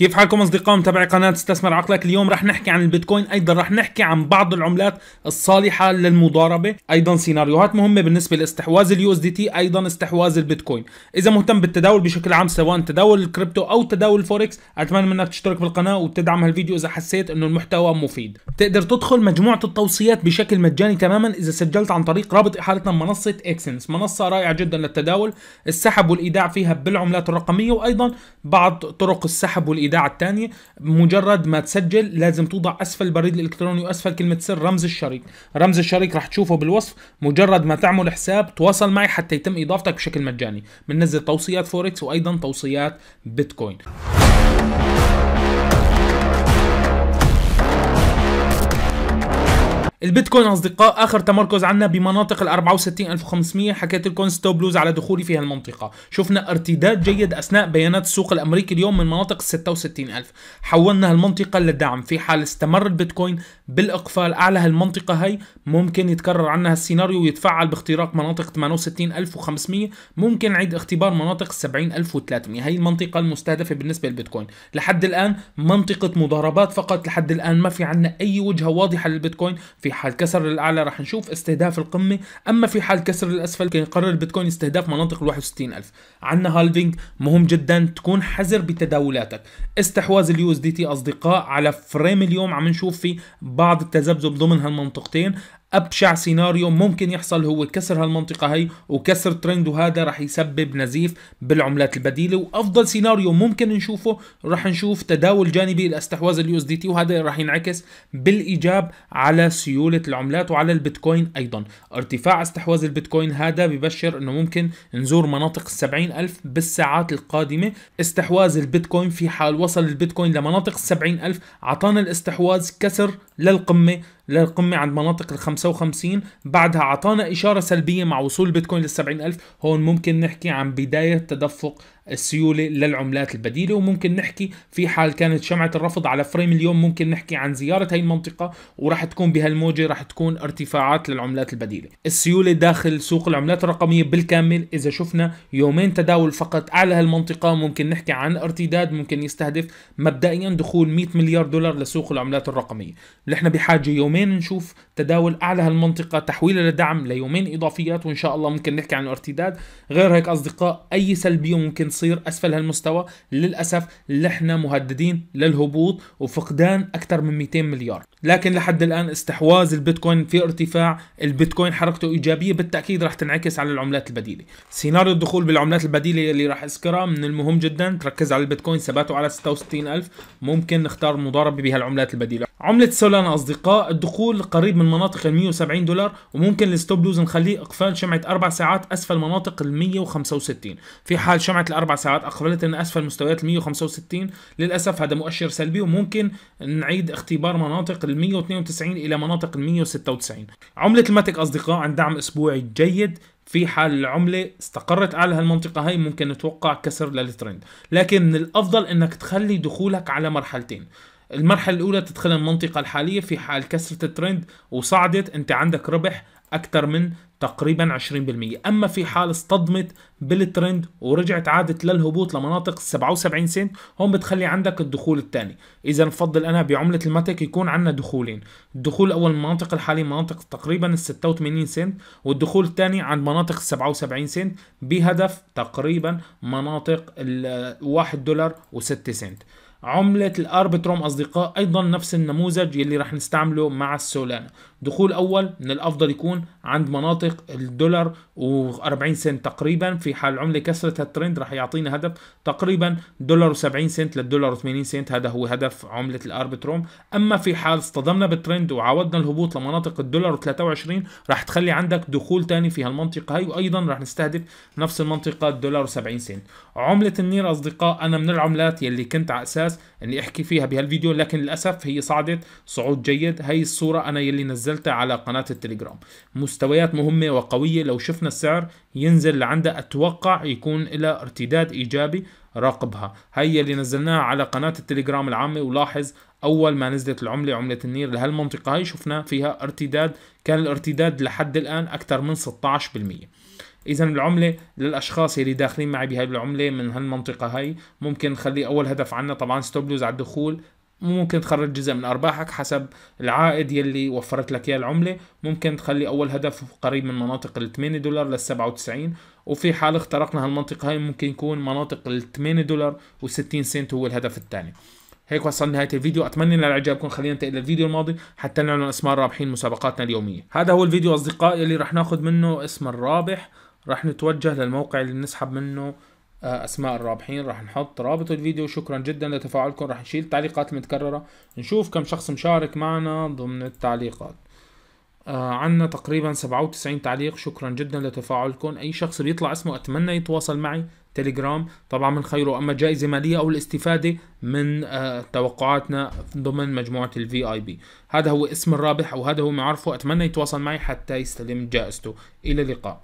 كيف حالكم اصدقاء متابعي قناه استثمر عقلك اليوم رح نحكي عن البيتكوين ايضا رح نحكي عن بعض العملات الصالحه للمضاربه ايضا سيناريوهات مهمه بالنسبه لاستحواذ اليو اس دي تي ايضا استحواذ البيتكوين اذا مهتم بالتداول بشكل عام سواء تداول الكريبتو او تداول الفوركس اتمنى منك تشترك بالقناه وتدعم هالفيديو اذا حسيت انه المحتوى مفيد تقدر تدخل مجموعه التوصيات بشكل مجاني تماما اذا سجلت عن طريق رابط احالتنا منصه اكسنس منصه رائعه جدا للتداول السحب والايداع فيها بالعملات الرقميه وايضا بعض طرق السحب والايداع الايداع الثانيه مجرد ما تسجل لازم توضع اسفل البريد الالكتروني واسفل كلمه سر رمز الشريك رمز الشريك رح تشوفه بالوصف مجرد ما تعمل حساب تواصل معي حتى يتم اضافتك بشكل مجاني بننزل توصيات فوركس وايضا توصيات بيتكوين البيتكوين اصدقاء اخر تمركز عنا بمناطق ال 64500 حكيت لكم ستوب لوز على دخولي في هالمنطقه شفنا ارتداد جيد اثناء بيانات السوق الامريكي اليوم من مناطق ال 66000 حولنا هالمنطقه للدعم في حال استمر البيتكوين بالاقفال اعلى هالمنطقه هي ممكن يتكرر عنا هالسيناريو ويتفعل باختراق مناطق 68500 ممكن نعيد اختبار مناطق 70300 هي المنطقه المستهدفه بالنسبه للبيتكوين لحد الان منطقه مضاربات فقط لحد الان ما في عنا اي وجهه واضحه للبيتكوين في في حال كسر الاعلى رح نشوف استهداف القمه اما في حال كسر الاسفل كان يقرر البيتكوين استهداف مناطق ال 61000 عندنا هالفينج مهم جدا تكون حذر بتداولاتك استحواذ اليو اس دي تي اصدقاء على فريم اليوم عم نشوف في بعض التذبذب ضمن هالمنطقتين ابشع سيناريو ممكن يحصل هو كسر هالمنطقه هي وكسر ترند وهذا راح يسبب نزيف بالعملات البديله وافضل سيناريو ممكن نشوفه راح نشوف تداول جانبي لاستحواذ اليو اس دي تي وهذا راح ينعكس بالايجاب على سيوله العملات وعلى البيتكوين ايضا ارتفاع استحواذ البيتكوين هذا ببشر انه ممكن نزور مناطق ال ألف بالساعات القادمة استحواذ البيتكوين في حال وصل البيتكوين لمناطق ال ألف عطانا الاستحواذ كسر للقمة للقمة عند مناطق ال 55 بعدها عطانا إشارة سلبية مع وصول بيتكوين لل 70000 هون ممكن نحكي عن بداية تدفق السيولة للعملات البديلة وممكن نحكي في حال كانت شمعة الرفض على فريم اليوم ممكن نحكي عن زيارة هاي المنطقة وراح تكون بهالموجة راح تكون ارتفاعات للعملات البديلة السيولة داخل سوق العملات الرقمية بالكامل إذا شفنا يومين تداول فقط أعلى هالمنطقة ممكن نحكي عن ارتداد ممكن يستهدف مبدئيا دخول 100 مليار دولار لسوق العملات الرقمية نحن بحاجة يومين نشوف تداول اعلى هالمنطقه تحويل لدعم ليومين اضافيات وان شاء الله ممكن نحكي عن الارتداد غير هيك اصدقاء اي سلبيه ممكن تصير اسفل هالمستوى للاسف نحن مهددين للهبوط وفقدان اكثر من 200 مليار لكن لحد الان استحواذ البيتكوين في ارتفاع البيتكوين حركته ايجابيه بالتاكيد رح تنعكس على العملات البديله سيناريو الدخول بالعملات البديله اللي راح اذكرها من المهم جدا تركز على البيتكوين ثباته على 66000 ممكن نختار مضاربه بهالعملات البديله عمله سولانا اصدقاء الدخول قريب من المناطق ال 170 دولار وممكن الستوب لوز نخليه اقفال شمعه اربع ساعات اسفل مناطق ال 165 في حال شمعه الاربع ساعات اقفلت ان اسفل مستويات ال 165 للاسف هذا مؤشر سلبي وممكن نعيد اختبار مناطق ال 192 الى مناطق ال 196 عمله الماتك اصدقاء عن دعم اسبوعي جيد في حال العملة استقرت على هالمنطقة هاي ممكن نتوقع كسر للترند لكن من الأفضل أنك تخلي دخولك على مرحلتين المرحلة الأولى تدخل المنطقة الحالية في حال كسرت الترند وصعدت أنت عندك ربح أكثر من تقريبا 20% أما في حال اصطدمت بالترند ورجعت عادت للهبوط لمناطق 77 سنت هون بتخلي عندك الدخول الثاني إذا نفضل أنا بعملة الماتك يكون عندنا دخولين الدخول الأول المناطق الحالية مناطق تقريبا ال 86 سنت والدخول الثاني عند مناطق 77 سنت بهدف تقريبا مناطق 1 دولار و6 سنت عملة الاربتروم اصدقاء ايضا نفس النموذج يلي رح نستعمله مع السولانا دخول اول من الافضل يكون عند مناطق الدولار و40 سنت تقريبا في حال العملة كسرت هالترند رح يعطينا هدف تقريبا دولار و70 سنت للدولار و80 سنت هذا هو هدف عملة الاربتروم اما في حال اصطدمنا بالترند وعودنا الهبوط لمناطق الدولار و23 رح تخلي عندك دخول ثاني في هالمنطقة هي وايضا رح نستهدف نفس المنطقة الدولار و70 سنت عملة النير اصدقاء انا من العملات يلي كنت على اساس جاهز اني احكي فيها بهالفيديو لكن للاسف هي صعدت صعود جيد هي الصوره انا يلي نزلتها على قناه التليجرام مستويات مهمه وقويه لو شفنا السعر ينزل لعندها اتوقع يكون لها ارتداد ايجابي راقبها هي اللي نزلناها على قناة التليجرام العامة ولاحظ أول ما نزلت العملة عملة النير لهالمنطقة هاي شفنا فيها ارتداد كان الارتداد لحد الآن أكثر من 16% اذا العمله للاشخاص اللي داخلين معي بهاي العمله من هالمنطقه هاي ممكن نخلي اول هدف عنا طبعا ستوب لوز على الدخول ممكن تخرج جزء من ارباحك حسب العائد يلي وفرت لك اياه العمله ممكن تخلي اول هدف قريب من مناطق ال 8 دولار لل 97 وفي حال اخترقنا هالمنطقه هاي ممكن يكون مناطق ال 8 دولار و60 سنت هو الهدف الثاني هيك وصلنا نهايه الفيديو اتمنى ان اعجبكم خلينا ننتقل للفيديو الماضي حتى نعلن اسماء الرابحين مسابقاتنا اليوميه هذا هو الفيديو اصدقائي اللي رح ناخذ منه اسم الرابح راح نتوجه للموقع اللي بنسحب منه آه، اسماء الرابحين راح نحط رابط الفيديو شكرا جدا لتفاعلكم راح نشيل التعليقات المتكرره نشوف كم شخص مشارك معنا ضمن التعليقات آه عنا تقريبا 97 تعليق شكرا جدا لتفاعلكم اي شخص بيطلع اسمه اتمنى يتواصل معي تليجرام طبعا من خيره اما جائزه ماليه او الاستفاده من آه توقعاتنا ضمن مجموعه الفي اي بي هذا هو اسم الرابح وهذا هو معرفه اتمنى يتواصل معي حتى يستلم جائزته الى اللقاء